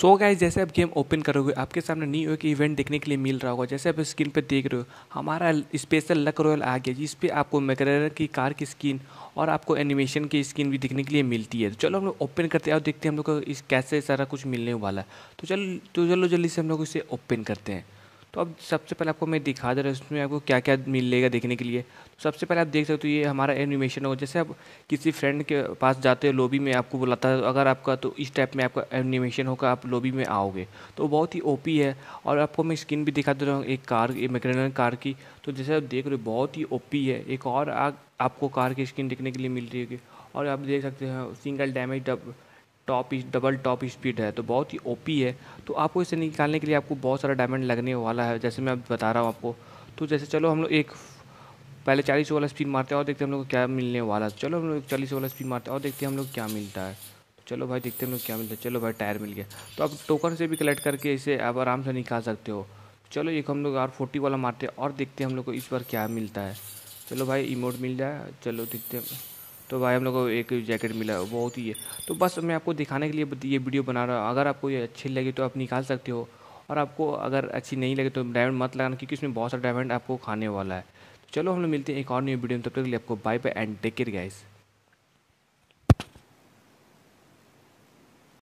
सो so guys जैसे आप game open करोगे आपके सामने न्यू एक इवेंट देखने के लिए मिल रहा होगा जैसे आप स्क्रीन पर देख रहे हो हमारा स्पेशल लक रॉयल आ गया जिस पे आपको मैकर की कार की स्किन और आपको एनिमेशन की स्किन भी देखने के लिए मिलती है तो चलो हम लोग ओपन करते हैं और देखते हैं हम लोग को इस कैसे सारा कुछ मिलने वाला है तो चलो तो चलो जल्दी से हम लोग इसे ओपन करते हैं तो अब सबसे पहले आपको मैं दिखा दे रहा हूँ इसमें आपको क्या क्या मिलेगा देखने के लिए तो सबसे पहले आप देख सकते हो ये हमारा एनिमेशन होगा जैसे आप किसी फ्रेंड के पास जाते हो लॉबी में आपको बुलाता है अगर आपका तो इस टाइप में आपका एनिमेशन होगा आप लोबी में आओगे तो बहुत ही ओ है और आपको मैं स्किन भी दिखा दे रहा हूँ एक कार मैकेनिकल कार की तो जैसे आप देख रहे हो बहुत ही ओ है एक और आपको कार की स्किन देखने के लिए मिल रही होगी और आप देख सकते हैं सिंगल डैमेज डब टॉप डबल टॉप स्पीड है तो बहुत ही ओपी है तो आपको इसे निकालने के लिए आपको बहुत सारा डायमंड लगने वाला है जैसे मैं बता रहा हूँ आपको तो जैसे चलो हम लोग एक पहले चालीस वाला स्पीड मारते हैं और देखते हैं हम लोग क्या मिलने वाला है चलो हम लोग चालीस वाला स्पीड मारते हैं और देखते हैं हम लोग क्या मिलता है चलो भाई देखते हैं हम लोग क्या मिलता है चलो भाई टायर मिल गया तो आप टोकन से भी कलेक्ट करके इसे आप आराम से निकाल सकते हो चलो एक हम लोग आर फोर्टी वाला मारते हैं और देखते हैं हम लोग को इस बार क्या मिलता है चलो भाई इमोट मिल जाए चलो देखते हैं तो भाई हम लोग को एक जैकेट मिला बहुत ही है तो बस मैं आपको दिखाने के लिए ये वीडियो बना रहा हूँ अगर आपको ये अच्छी लगी तो आप निकाल सकते हो और आपको अगर अच्छी नहीं लगे तो डायमंड मत लगाना क्योंकि इसमें बहुत सारा डायमंड आपको खाने वाला है तो चलो हम लोग मिलते हैं एक और न्यू वीडियो में तब तक के लिए आपको bye bye and take care guys